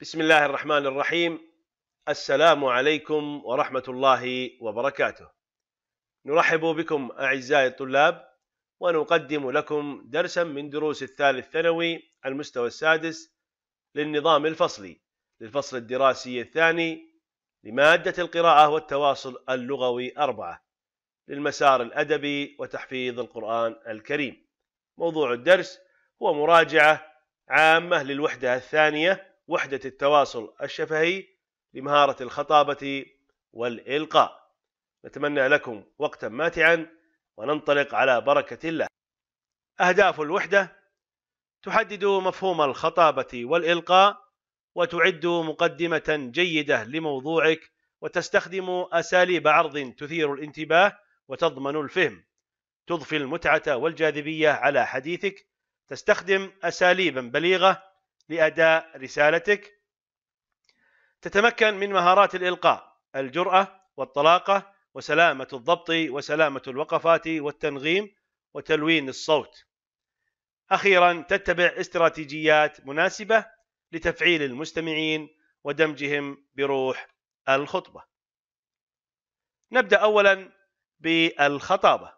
بسم الله الرحمن الرحيم السلام عليكم ورحمة الله وبركاته نرحب بكم أعزائي الطلاب ونقدم لكم درسا من دروس الثالث ثانوي المستوى السادس للنظام الفصلي للفصل الدراسي الثاني لمادة القراءة والتواصل اللغوي أربعة للمسار الأدبي وتحفيظ القرآن الكريم موضوع الدرس هو مراجعة عامة للوحدة الثانية وحدة التواصل الشفهي لمهارة الخطابة والإلقاء نتمنى لكم وقتا ماتعا وننطلق على بركة الله أهداف الوحدة تحدد مفهوم الخطابة والإلقاء وتعد مقدمة جيدة لموضوعك وتستخدم أساليب عرض تثير الانتباه وتضمن الفهم تضفي المتعة والجاذبية على حديثك تستخدم أساليب بليغة لأداء رسالتك تتمكن من مهارات الإلقاء الجرأة والطلاقة وسلامة الضبط وسلامة الوقفات والتنغيم وتلوين الصوت أخيرا تتبع استراتيجيات مناسبة لتفعيل المستمعين ودمجهم بروح الخطبة نبدأ أولا بالخطابة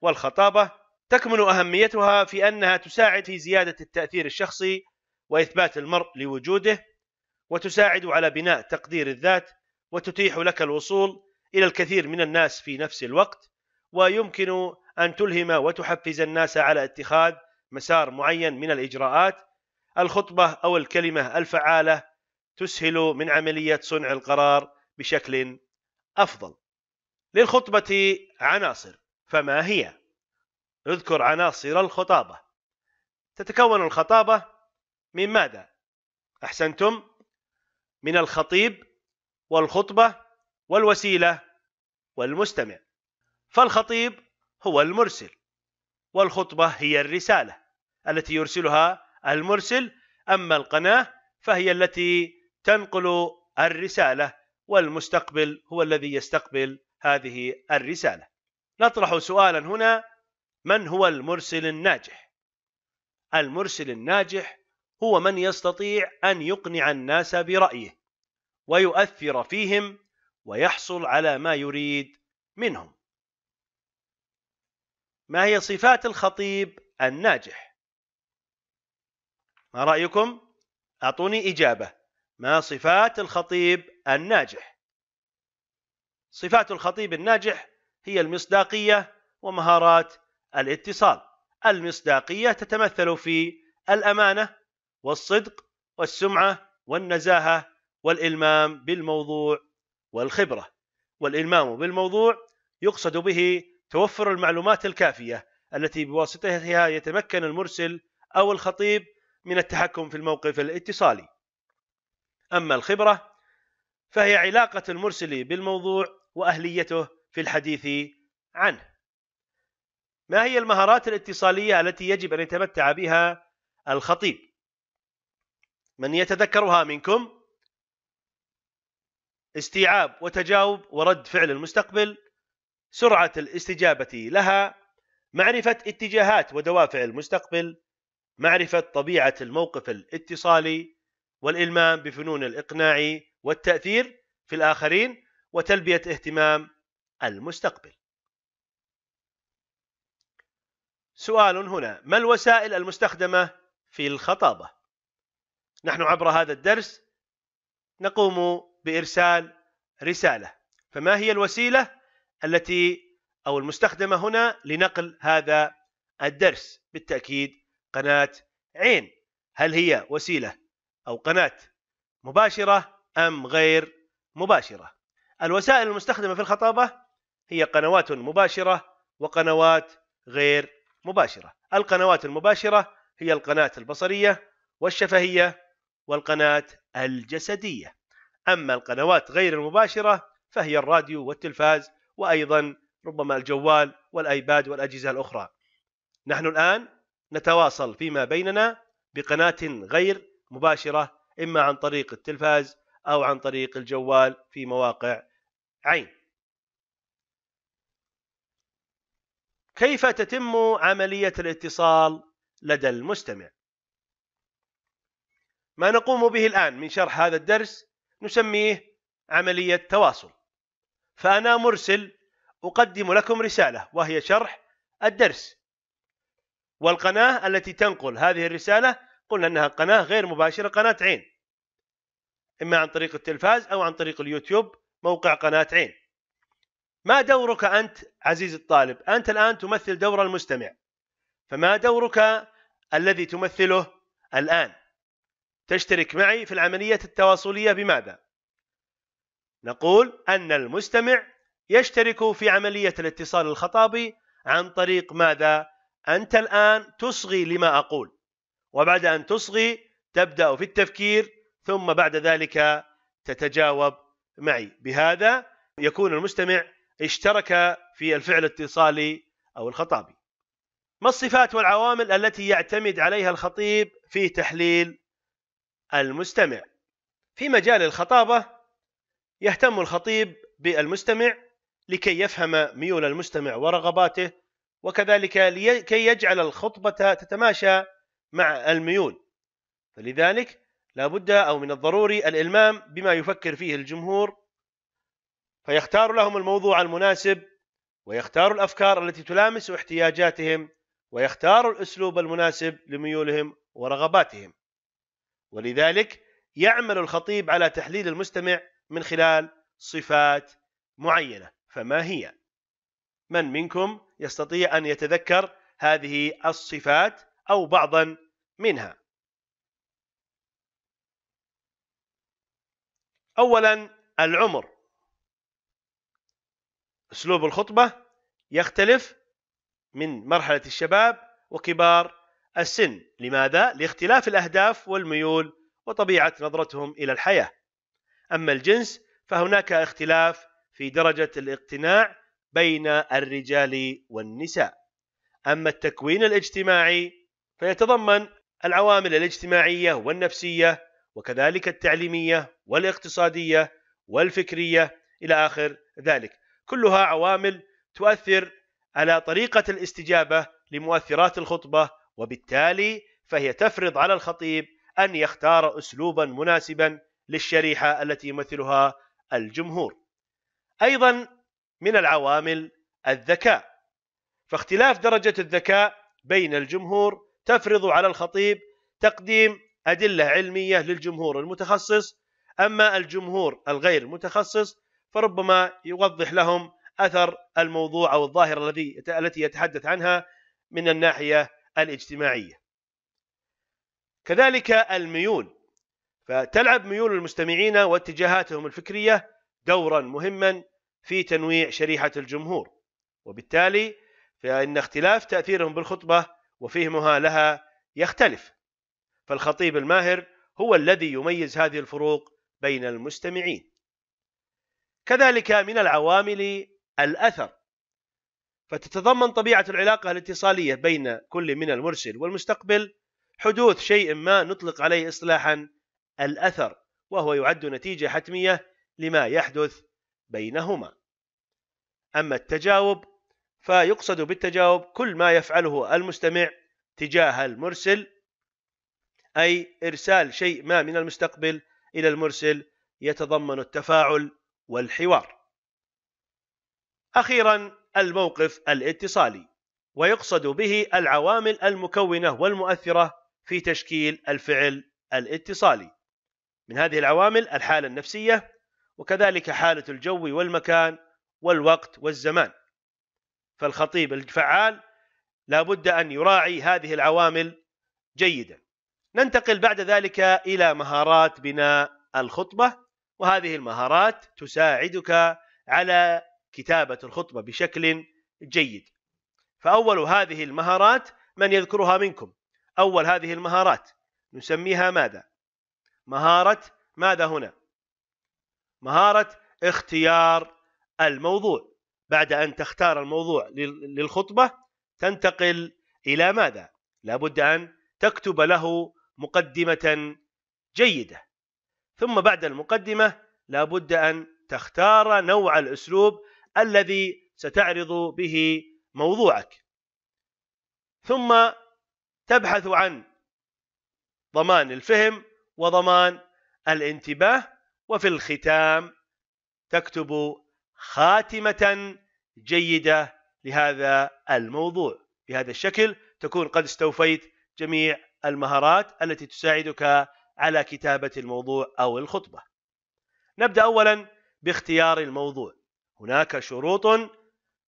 والخطابة تكمن أهميتها في أنها تساعد في زيادة التأثير الشخصي وإثبات المرء لوجوده وتساعد على بناء تقدير الذات وتتيح لك الوصول إلى الكثير من الناس في نفس الوقت ويمكن أن تلهم وتحفز الناس على اتخاذ مسار معين من الإجراءات الخطبة أو الكلمة الفعالة تسهل من عملية صنع القرار بشكل أفضل للخطبة عناصر فما هي؟ اذكر عناصر الخطابة تتكون الخطابة من ماذا احسنتم من الخطيب والخطبه والوسيله والمستمع فالخطيب هو المرسل والخطبه هي الرساله التي يرسلها المرسل اما القناه فهي التي تنقل الرساله والمستقبل هو الذي يستقبل هذه الرساله نطرح سؤالا هنا من هو المرسل الناجح المرسل الناجح هو من يستطيع أن يقنع الناس برأيه ويؤثر فيهم ويحصل على ما يريد منهم ما هي صفات الخطيب الناجح ما رأيكم أعطوني إجابة ما صفات الخطيب الناجح صفات الخطيب الناجح هي المصداقية ومهارات الاتصال المصداقية تتمثل في الأمانة والصدق والسمعة والنزاهة والإلمام بالموضوع والخبرة والإلمام بالموضوع يقصد به توفر المعلومات الكافية التي بواسطتها يتمكن المرسل أو الخطيب من التحكم في الموقف الاتصالي أما الخبرة فهي علاقة المرسل بالموضوع وأهليته في الحديث عنه ما هي المهارات الاتصالية التي يجب أن يتمتع بها الخطيب من يتذكرها منكم استيعاب وتجاوب ورد فعل المستقبل سرعة الاستجابة لها معرفة اتجاهات ودوافع المستقبل معرفة طبيعة الموقف الاتصالي والإلمام بفنون الإقناع والتأثير في الآخرين وتلبية اهتمام المستقبل سؤال هنا ما الوسائل المستخدمة في الخطابة نحن عبر هذا الدرس نقوم بارسال رساله فما هي الوسيله التي او المستخدمه هنا لنقل هذا الدرس بالتاكيد قناه عين هل هي وسيله او قناه مباشره ام غير مباشره الوسائل المستخدمه في الخطابه هي قنوات مباشره وقنوات غير مباشره القنوات المباشره هي القناه البصريه والشفهيه والقناة الجسدية أما القنوات غير المباشرة فهي الراديو والتلفاز وأيضا ربما الجوال والأيباد والأجهزة الأخرى نحن الآن نتواصل فيما بيننا بقناة غير مباشرة إما عن طريق التلفاز أو عن طريق الجوال في مواقع عين كيف تتم عملية الاتصال لدى المستمع ما نقوم به الآن من شرح هذا الدرس نسميه عملية تواصل فأنا مرسل أقدم لكم رسالة وهي شرح الدرس والقناة التي تنقل هذه الرسالة قلنا أنها قناة غير مباشرة قناة عين إما عن طريق التلفاز أو عن طريق اليوتيوب موقع قناة عين ما دورك أنت عزيز الطالب أنت الآن تمثل دور المستمع فما دورك الذي تمثله الآن تشترك معي في العملية التواصلية بماذا؟ نقول أن المستمع يشترك في عملية الاتصال الخطابي عن طريق ماذا؟ أنت الآن تصغي لما أقول وبعد أن تصغي تبدأ في التفكير ثم بعد ذلك تتجاوب معي بهذا يكون المستمع اشترك في الفعل الاتصالي أو الخطابي ما الصفات والعوامل التي يعتمد عليها الخطيب في تحليل المستمع في مجال الخطابة يهتم الخطيب بالمستمع لكي يفهم ميول المستمع ورغباته وكذلك لكي يجعل الخطبة تتماشى مع الميول فلذلك لابد أو من الضروري الإلمام بما يفكر فيه الجمهور فيختار لهم الموضوع المناسب ويختار الأفكار التي تلامس احتياجاتهم ويختار الأسلوب المناسب لميولهم ورغباتهم ولذلك يعمل الخطيب على تحليل المستمع من خلال صفات معينه فما هي من منكم يستطيع ان يتذكر هذه الصفات او بعضا منها اولا العمر اسلوب الخطبه يختلف من مرحله الشباب وكبار السن لماذا؟ لاختلاف الأهداف والميول وطبيعة نظرتهم إلى الحياة أما الجنس فهناك اختلاف في درجة الاقتناع بين الرجال والنساء أما التكوين الاجتماعي فيتضمن العوامل الاجتماعية والنفسية وكذلك التعليمية والاقتصادية والفكرية إلى آخر ذلك كلها عوامل تؤثر على طريقة الاستجابة لمؤثرات الخطبة وبالتالي فهي تفرض على الخطيب أن يختار أسلوبا مناسبا للشريحة التي يمثلها الجمهور أيضا من العوامل الذكاء فاختلاف درجة الذكاء بين الجمهور تفرض على الخطيب تقديم أدلة علمية للجمهور المتخصص أما الجمهور الغير متخصص فربما يوضح لهم أثر الموضوع أو الظاهرة الذي التي يتحدث عنها من الناحية الاجتماعية كذلك الميول فتلعب ميول المستمعين واتجاهاتهم الفكرية دورا مهما في تنويع شريحة الجمهور وبالتالي فإن اختلاف تأثيرهم بالخطبة وفهمها لها يختلف فالخطيب الماهر هو الذي يميز هذه الفروق بين المستمعين كذلك من العوامل الأثر فتتضمن طبيعة العلاقة الاتصالية بين كل من المرسل والمستقبل حدوث شيء ما نطلق عليه اصطلاحا الأثر وهو يعد نتيجة حتمية لما يحدث بينهما أما التجاوب فيقصد بالتجاوب كل ما يفعله المستمع تجاه المرسل أي إرسال شيء ما من المستقبل إلى المرسل يتضمن التفاعل والحوار أخيرا الموقف الاتصالي ويقصد به العوامل المكونة والمؤثرة في تشكيل الفعل الاتصالي من هذه العوامل الحالة النفسية وكذلك حالة الجو والمكان والوقت والزمان فالخطيب الفعال لا بد أن يراعي هذه العوامل جيدا ننتقل بعد ذلك إلى مهارات بناء الخطبة وهذه المهارات تساعدك على كتابة الخطبة بشكل جيد فأول هذه المهارات من يذكرها منكم أول هذه المهارات نسميها ماذا مهارة ماذا هنا مهارة اختيار الموضوع بعد أن تختار الموضوع للخطبة تنتقل إلى ماذا لابد أن تكتب له مقدمة جيدة ثم بعد المقدمة لابد أن تختار نوع الأسلوب الذي ستعرض به موضوعك ثم تبحث عن ضمان الفهم وضمان الانتباه وفي الختام تكتب خاتمة جيدة لهذا الموضوع بهذا الشكل تكون قد استوفيت جميع المهارات التي تساعدك على كتابة الموضوع أو الخطبة نبدأ أولا باختيار الموضوع هناك شروط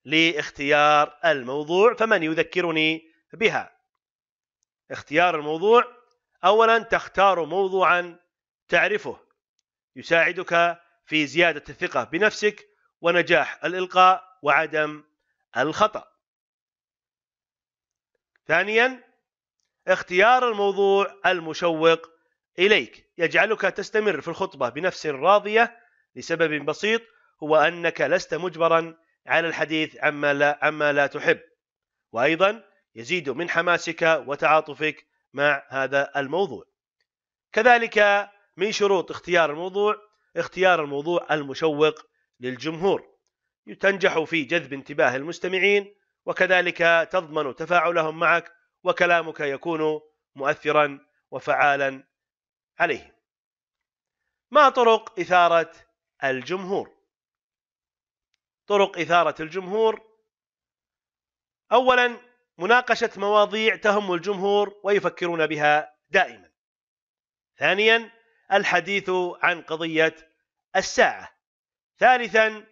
لاختيار الموضوع فمن يذكرني بها اختيار الموضوع اولا تختار موضوعا تعرفه يساعدك في زياده الثقه بنفسك ونجاح الالقاء وعدم الخطا ثانيا اختيار الموضوع المشوق اليك يجعلك تستمر في الخطبه بنفس راضيه لسبب بسيط هو أنك لست مجبرا على الحديث عما لا, عما لا تحب وأيضا يزيد من حماسك وتعاطفك مع هذا الموضوع كذلك من شروط اختيار الموضوع اختيار الموضوع المشوق للجمهور تنجح في جذب انتباه المستمعين وكذلك تضمن تفاعلهم معك وكلامك يكون مؤثرا وفعالا عليهم ما طرق إثارة الجمهور طرق إثارة الجمهور أولا مناقشة مواضيع تهم الجمهور ويفكرون بها دائما ثانيا الحديث عن قضية الساعة ثالثا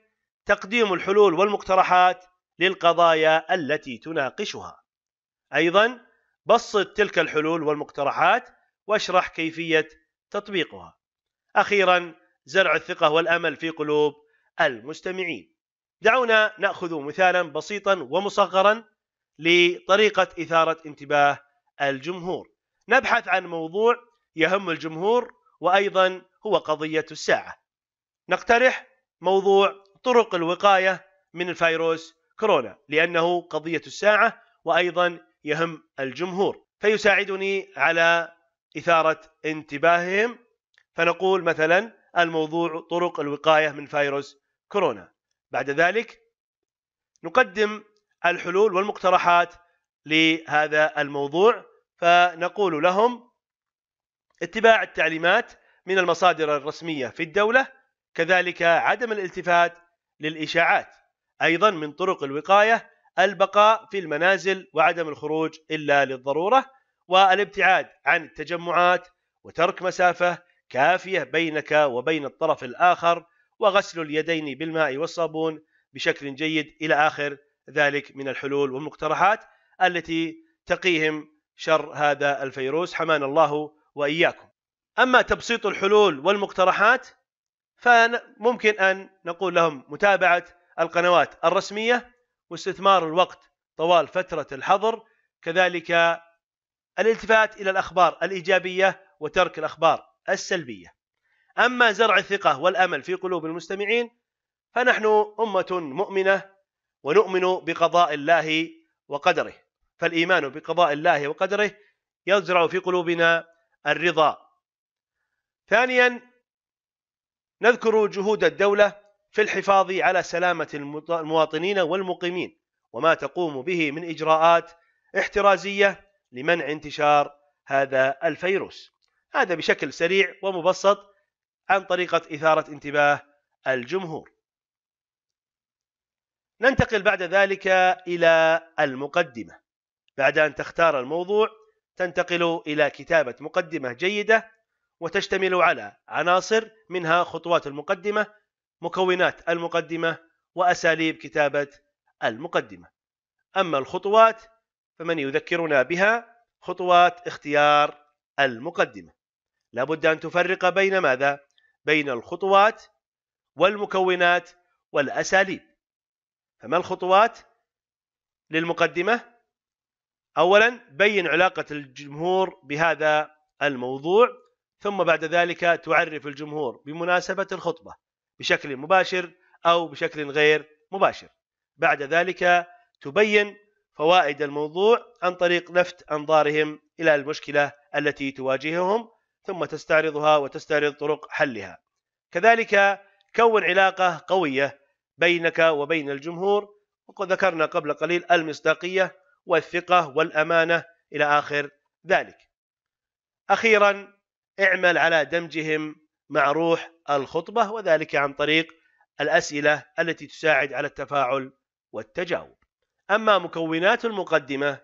تقديم الحلول والمقترحات للقضايا التي تناقشها أيضا بسط تلك الحلول والمقترحات واشرح كيفية تطبيقها أخيرا زرع الثقة والأمل في قلوب المستمعين دعونا ناخذ مثالا بسيطا ومصغرا لطريقه اثاره انتباه الجمهور نبحث عن موضوع يهم الجمهور وايضا هو قضيه الساعه نقترح موضوع طرق الوقايه من الفيروس كورونا لانه قضيه الساعه وايضا يهم الجمهور فيساعدني على اثاره انتباههم فنقول مثلا الموضوع طرق الوقايه من فيروس كورونا بعد ذلك نقدم الحلول والمقترحات لهذا الموضوع فنقول لهم اتباع التعليمات من المصادر الرسميه في الدوله كذلك عدم الالتفات للاشاعات ايضا من طرق الوقايه البقاء في المنازل وعدم الخروج الا للضروره والابتعاد عن التجمعات وترك مسافه كافيه بينك وبين الطرف الاخر وغسل اليدين بالماء والصابون بشكل جيد إلى آخر ذلك من الحلول والمقترحات التي تقيهم شر هذا الفيروس حمانا الله وإياكم أما تبسيط الحلول والمقترحات فممكن أن نقول لهم متابعة القنوات الرسمية واستثمار الوقت طوال فترة الحظر كذلك الالتفات إلى الأخبار الإيجابية وترك الأخبار السلبية أما زرع الثقة والأمل في قلوب المستمعين فنحن أمة مؤمنة ونؤمن بقضاء الله وقدره فالإيمان بقضاء الله وقدره يزرع في قلوبنا الرضا ثانيا نذكر جهود الدولة في الحفاظ على سلامة المواطنين والمقيمين وما تقوم به من إجراءات احترازية لمنع انتشار هذا الفيروس هذا بشكل سريع ومبسط عن طريقة إثارة انتباه الجمهور ننتقل بعد ذلك إلى المقدمة بعد أن تختار الموضوع تنتقل إلى كتابة مقدمة جيدة وتشتمل على عناصر منها خطوات المقدمة مكونات المقدمة وأساليب كتابة المقدمة أما الخطوات فمن يذكرنا بها خطوات اختيار المقدمة لابد أن تفرق بين ماذا؟ بين الخطوات والمكونات والأساليب فما الخطوات للمقدمة أولا بين علاقة الجمهور بهذا الموضوع ثم بعد ذلك تعرف الجمهور بمناسبة الخطبة بشكل مباشر أو بشكل غير مباشر بعد ذلك تبين فوائد الموضوع عن طريق لفت أنظارهم إلى المشكلة التي تواجههم ثم تستعرضها وتستعرض طرق حلها كذلك كون علاقة قوية بينك وبين الجمهور وقد ذكرنا قبل قليل المصداقية والثقة والأمانة إلى آخر ذلك أخيرا اعمل على دمجهم مع روح الخطبة وذلك عن طريق الأسئلة التي تساعد على التفاعل والتجاوب أما مكونات المقدمة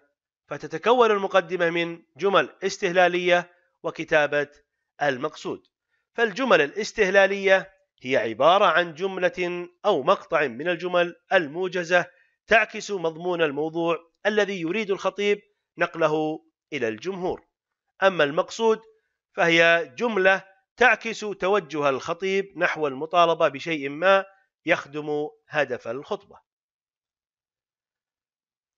فتتكون المقدمة من جمل استهلالية وكتابة المقصود فالجمل الاستهلالية هي عبارة عن جملة أو مقطع من الجمل الموجزة تعكس مضمون الموضوع الذي يريد الخطيب نقله إلى الجمهور أما المقصود فهي جملة تعكس توجه الخطيب نحو المطالبة بشيء ما يخدم هدف الخطبة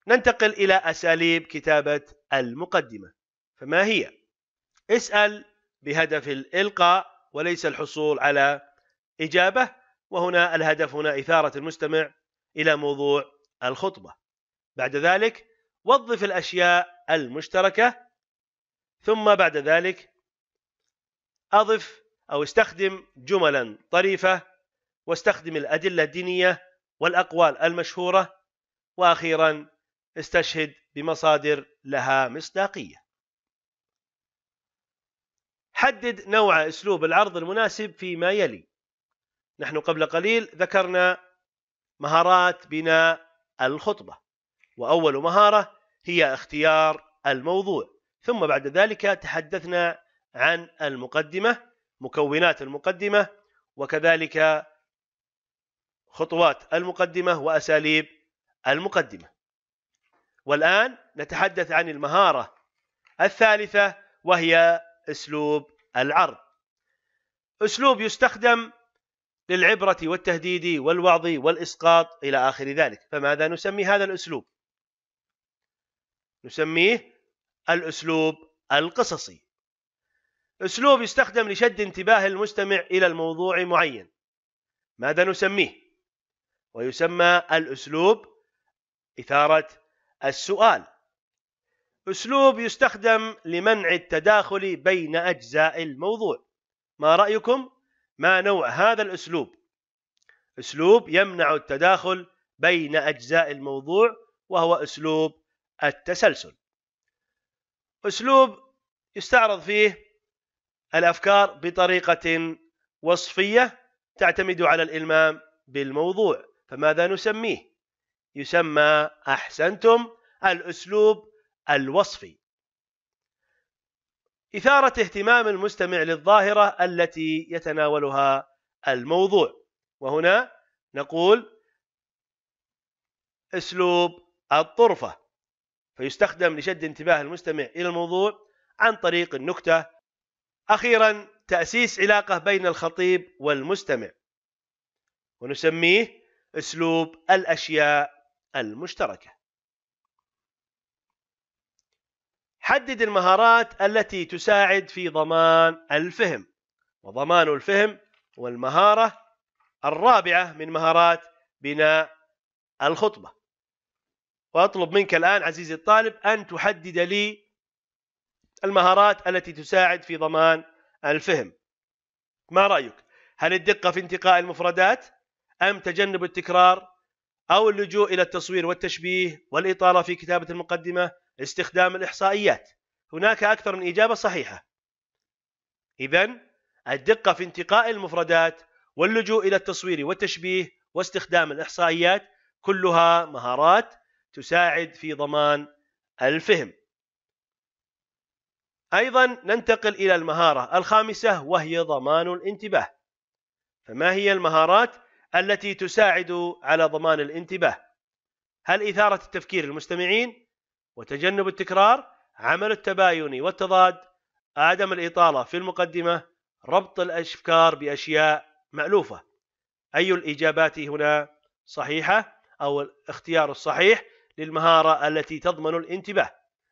ننتقل إلى أساليب كتابة المقدمة فما هي؟ اسأل بهدف الإلقاء وليس الحصول على إجابة وهنا الهدف هنا إثارة المستمع إلى موضوع الخطبة بعد ذلك وظف الأشياء المشتركة ثم بعد ذلك أضف أو استخدم جملا طريفة واستخدم الأدلة الدينية والأقوال المشهورة وأخيرا استشهد بمصادر لها مصداقيه حدد نوع اسلوب العرض المناسب فيما يلي نحن قبل قليل ذكرنا مهارات بناء الخطبه واول مهاره هي اختيار الموضوع ثم بعد ذلك تحدثنا عن المقدمه مكونات المقدمه وكذلك خطوات المقدمه واساليب المقدمه والان نتحدث عن المهاره الثالثه وهي اسلوب العرض اسلوب يستخدم للعبرة والتهديد والوعظ والإسقاط إلى آخر ذلك فماذا نسمي هذا الأسلوب؟ نسميه الأسلوب القصصي أسلوب يستخدم لشد انتباه المستمع إلى الموضوع معين ماذا نسميه؟ ويسمى الأسلوب إثارة السؤال أسلوب يستخدم لمنع التداخل بين أجزاء الموضوع ما رأيكم؟ ما نوع هذا الأسلوب؟ أسلوب يمنع التداخل بين أجزاء الموضوع وهو أسلوب التسلسل أسلوب يستعرض فيه الأفكار بطريقة وصفية تعتمد على الإلمام بالموضوع فماذا نسميه؟ يسمى أحسنتم الأسلوب الوصفي إثارة اهتمام المستمع للظاهرة التي يتناولها الموضوع وهنا نقول أسلوب الطرفة فيستخدم لشد انتباه المستمع إلى الموضوع عن طريق النكتة أخيرا تأسيس علاقة بين الخطيب والمستمع ونسميه أسلوب الأشياء المشتركة حدد المهارات التي تساعد في ضمان الفهم وضمان الفهم والمهارة الرابعة من مهارات بناء الخطبة وأطلب منك الآن عزيزي الطالب أن تحدد لي المهارات التي تساعد في ضمان الفهم ما رأيك؟ هل الدقة في انتقاء المفردات أم تجنب التكرار أو اللجوء إلى التصوير والتشبيه والإطالة في كتابة المقدمة استخدام الإحصائيات هناك أكثر من إجابة صحيحة إذا الدقة في انتقاء المفردات واللجوء إلى التصوير والتشبيه واستخدام الإحصائيات كلها مهارات تساعد في ضمان الفهم أيضا ننتقل إلى المهارة الخامسة وهي ضمان الانتباه فما هي المهارات التي تساعد على ضمان الانتباه هل إثارة التفكير المستمعين وتجنب التكرار عمل التباين والتضاد عدم الإطالة في المقدمة ربط الأشفكار بأشياء مألوفة أي الإجابات هنا صحيحة أو الاختيار الصحيح للمهارة التي تضمن الانتباه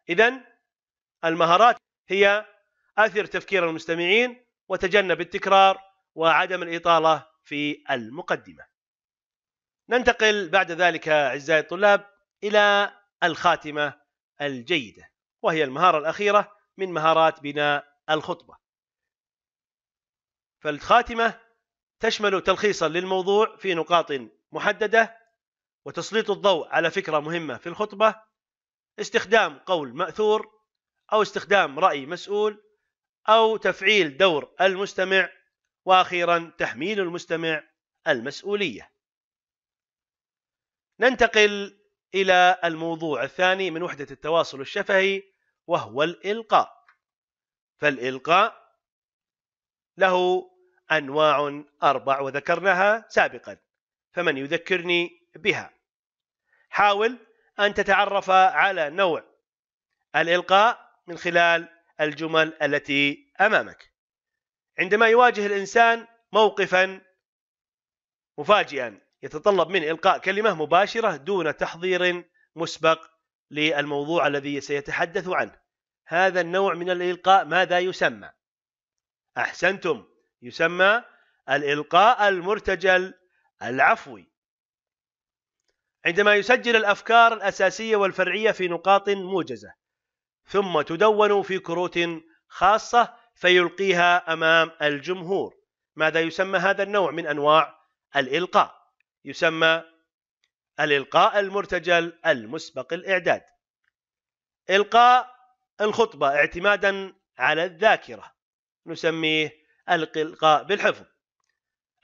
إذا المهارات هي أثر تفكير المستمعين وتجنب التكرار وعدم الإطالة في المقدمة ننتقل بعد ذلك أعزائي الطلاب إلى الخاتمة الجيدة وهي المهارة الأخيرة من مهارات بناء الخطبة فالخاتمة تشمل تلخيصا للموضوع في نقاط محددة وتسليط الضوء على فكرة مهمة في الخطبة استخدام قول مأثور أو استخدام رأي مسؤول أو تفعيل دور المستمع واخيرا تحميل المستمع المسؤوليه ننتقل الى الموضوع الثاني من وحده التواصل الشفهي وهو الالقاء فالالقاء له انواع اربع وذكرناها سابقا فمن يذكرني بها حاول ان تتعرف على نوع الالقاء من خلال الجمل التي امامك عندما يواجه الإنسان موقفا مفاجئا يتطلب منه إلقاء كلمة مباشرة دون تحضير مسبق للموضوع الذي سيتحدث عنه هذا النوع من الإلقاء ماذا يسمى؟ أحسنتم يسمى الإلقاء المرتجل العفوي عندما يسجل الأفكار الأساسية والفرعية في نقاط موجزة ثم تدون في كروت خاصة فيلقيها امام الجمهور ماذا يسمى هذا النوع من انواع الالقاء يسمى الالقاء المرتجل المسبق الاعداد القاء الخطبه اعتمادا على الذاكره نسميه الالقاء بالحفظ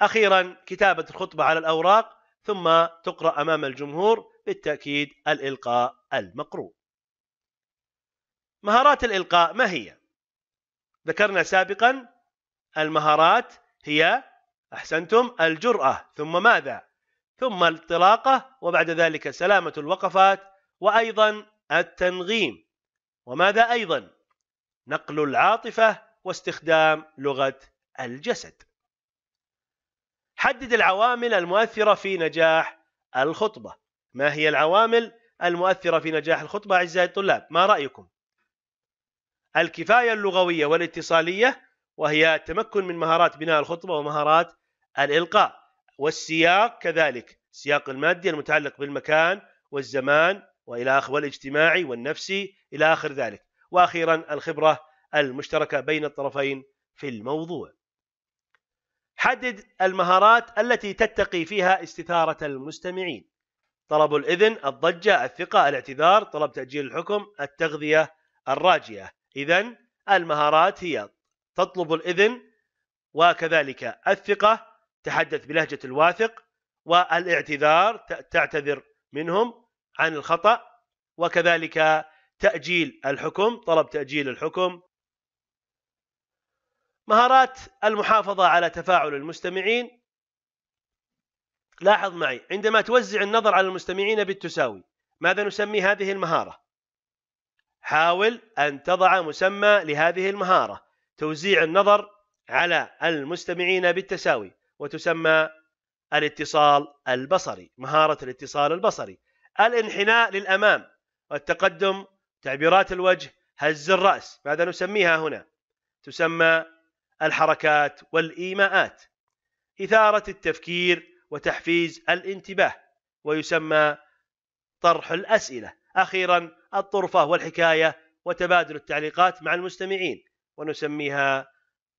اخيرا كتابه الخطبه على الاوراق ثم تقرا امام الجمهور بالتاكيد الالقاء المقروء مهارات الالقاء ما هي ذكرنا سابقا المهارات هي احسنتم الجراه ثم ماذا؟ ثم الطلاقه وبعد ذلك سلامه الوقفات وايضا التنغيم وماذا ايضا؟ نقل العاطفه واستخدام لغه الجسد. حدد العوامل المؤثره في نجاح الخطبه. ما هي العوامل المؤثره في نجاح الخطبه اعزائي الطلاب؟ ما رايكم؟ الكفاية اللغوية والاتصالية وهي تمكن من مهارات بناء الخطبة ومهارات الإلقاء والسياق كذلك السياق المادي المتعلق بالمكان والزمان والى آخر والاجتماعي والنفسي الى اخر ذلك واخيرا الخبره المشتركه بين الطرفين في الموضوع حدد المهارات التي تتقي فيها استثاره المستمعين طلب الاذن الضجه الثقه الاعتذار طلب تاجيل الحكم التغذيه الراجيه إذا المهارات هي تطلب الإذن وكذلك الثقة تحدث بلهجة الواثق والاعتذار تعتذر منهم عن الخطأ وكذلك تأجيل الحكم طلب تأجيل الحكم مهارات المحافظة على تفاعل المستمعين لاحظ معي عندما توزع النظر على المستمعين بالتساوي ماذا نسمي هذه المهارة حاول أن تضع مسمى لهذه المهارة توزيع النظر على المستمعين بالتساوي وتسمى الاتصال البصري مهارة الاتصال البصري الانحناء للأمام والتقدم تعبيرات الوجه هز الرأس ماذا نسميها هنا تسمى الحركات والإيماءات إثارة التفكير وتحفيز الانتباه ويسمى طرح الأسئلة أخيرا الطرفة والحكاية وتبادل التعليقات مع المستمعين ونسميها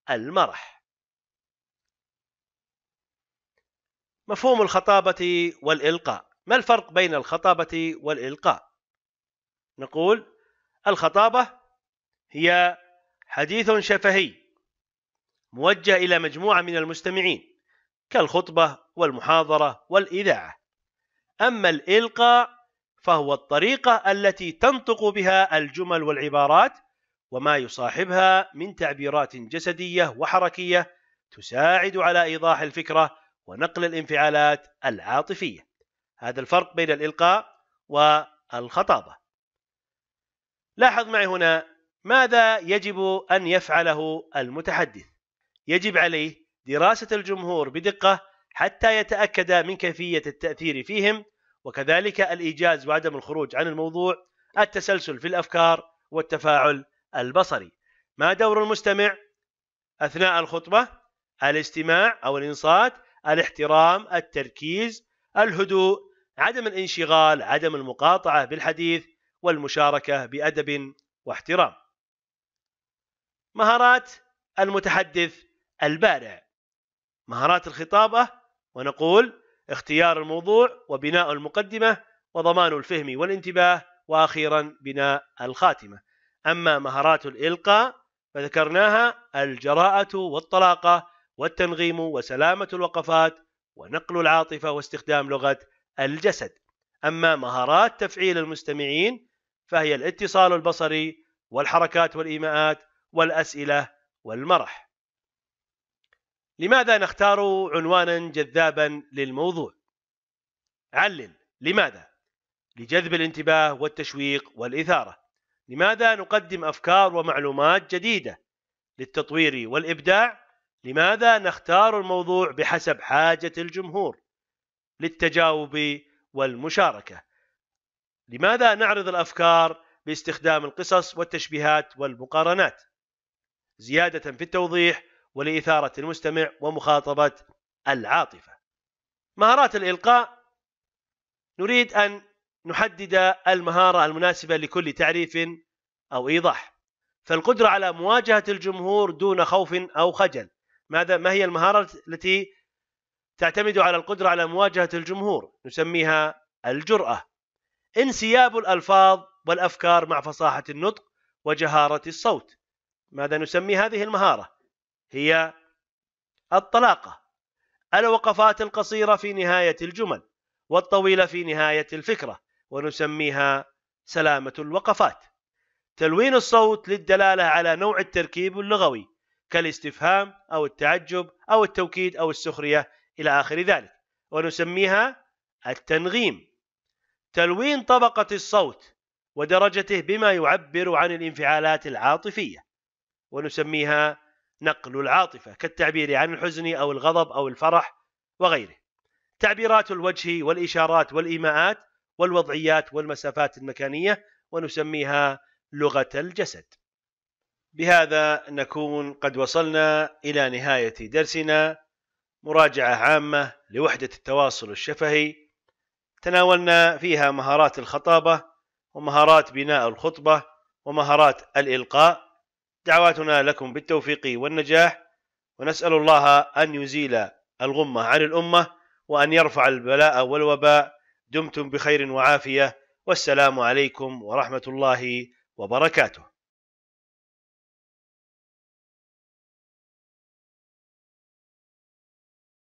المرح مفهوم الخطابة والإلقاء ما الفرق بين الخطابة والإلقاء؟ نقول الخطابة هي حديث شفهي موجه إلى مجموعة من المستمعين كالخطبة والمحاضرة والإذاعة أما الإلقاء فهو الطريقة التي تنطق بها الجمل والعبارات وما يصاحبها من تعبيرات جسدية وحركية تساعد على إيضاح الفكرة ونقل الانفعالات العاطفية هذا الفرق بين الإلقاء والخطابة لاحظ معي هنا ماذا يجب أن يفعله المتحدث يجب عليه دراسة الجمهور بدقة حتى يتأكد من كيفية التأثير فيهم وكذلك الايجاز وعدم الخروج عن الموضوع التسلسل في الافكار والتفاعل البصري ما دور المستمع اثناء الخطبه الاستماع او الانصات الاحترام التركيز الهدوء عدم الانشغال عدم المقاطعه بالحديث والمشاركه بادب واحترام مهارات المتحدث البارع مهارات الخطابه ونقول اختيار الموضوع وبناء المقدمة وضمان الفهم والانتباه وأخيرا بناء الخاتمة أما مهارات الإلقاء فذكرناها الجراءة والطلاقة والتنغيم وسلامة الوقفات ونقل العاطفة واستخدام لغة الجسد أما مهارات تفعيل المستمعين فهي الاتصال البصري والحركات والإيماءات والأسئلة والمرح لماذا نختار عنوانا جذابا للموضوع؟ علل لماذا؟ لجذب الانتباه والتشويق والإثارة لماذا نقدم أفكار ومعلومات جديدة للتطوير والإبداع؟ لماذا نختار الموضوع بحسب حاجة الجمهور للتجاوب والمشاركة؟ لماذا نعرض الأفكار باستخدام القصص والتشبيهات والمقارنات؟ زيادة في التوضيح ولإثارة المستمع ومخاطبة العاطفة مهارات الإلقاء نريد أن نحدد المهارة المناسبة لكل تعريف أو إيضاح فالقدرة على مواجهة الجمهور دون خوف أو خجل ماذا ما هي المهارة التي تعتمد على القدرة على مواجهة الجمهور نسميها الجرأة انسياب الألفاظ والأفكار مع فصاحة النطق وجهارة الصوت ماذا نسمي هذه المهارة هي الطلاقة الوقفات القصيرة في نهاية الجمل والطويلة في نهاية الفكرة ونسميها سلامة الوقفات تلوين الصوت للدلالة على نوع التركيب اللغوي كالاستفهام أو التعجب أو التوكيد أو السخرية إلى آخر ذلك ونسميها التنغيم تلوين طبقة الصوت ودرجته بما يعبر عن الانفعالات العاطفية ونسميها نقل العاطفة كالتعبير عن الحزن أو الغضب أو الفرح وغيره تعبيرات الوجه والإشارات والإيماءات والوضعيات والمسافات المكانية ونسميها لغة الجسد بهذا نكون قد وصلنا إلى نهاية درسنا مراجعة عامة لوحدة التواصل الشفهي تناولنا فيها مهارات الخطابة ومهارات بناء الخطبة ومهارات الإلقاء دعواتنا لكم بالتوفيق والنجاح ونسأل الله أن يزيل الغمة عن الأمة وأن يرفع البلاء والوباء دمتم بخير وعافية والسلام عليكم ورحمة الله وبركاته